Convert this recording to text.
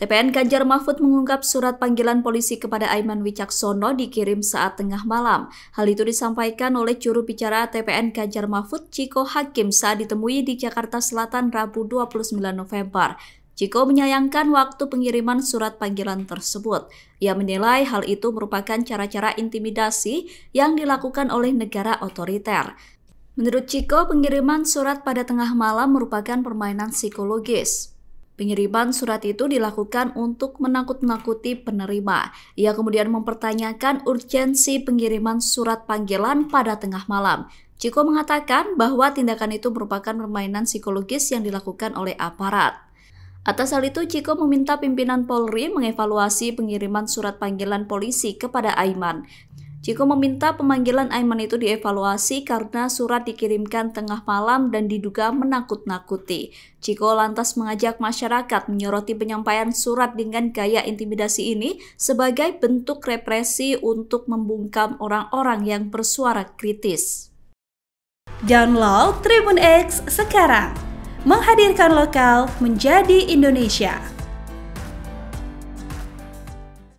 TPN Ganjar Mahfud mengungkap surat panggilan polisi kepada Aiman Wicaksono dikirim saat tengah malam. Hal itu disampaikan oleh juru bicara TPN Ganjar Mahfud Ciko Hakim saat ditemui di Jakarta Selatan Rabu 29 November. Ciko menyayangkan waktu pengiriman surat panggilan tersebut. Ia menilai hal itu merupakan cara-cara intimidasi yang dilakukan oleh negara otoriter. Menurut Ciko, pengiriman surat pada tengah malam merupakan permainan psikologis. Pengiriman surat itu dilakukan untuk menakut-nakuti penerima. Ia kemudian mempertanyakan urgensi pengiriman surat panggilan pada tengah malam. Ciko mengatakan bahwa tindakan itu merupakan permainan psikologis yang dilakukan oleh aparat. Atas hal itu, Ciko meminta pimpinan Polri mengevaluasi pengiriman surat panggilan polisi kepada Aiman. Ciko meminta pemanggilan Aiman itu dievaluasi karena surat dikirimkan tengah malam dan diduga menakut-nakuti. Ciko lantas mengajak masyarakat menyoroti penyampaian surat dengan gaya intimidasi ini sebagai bentuk represi untuk membungkam orang-orang yang bersuara kritis. Download Tribun X sekarang, menghadirkan lokal menjadi Indonesia.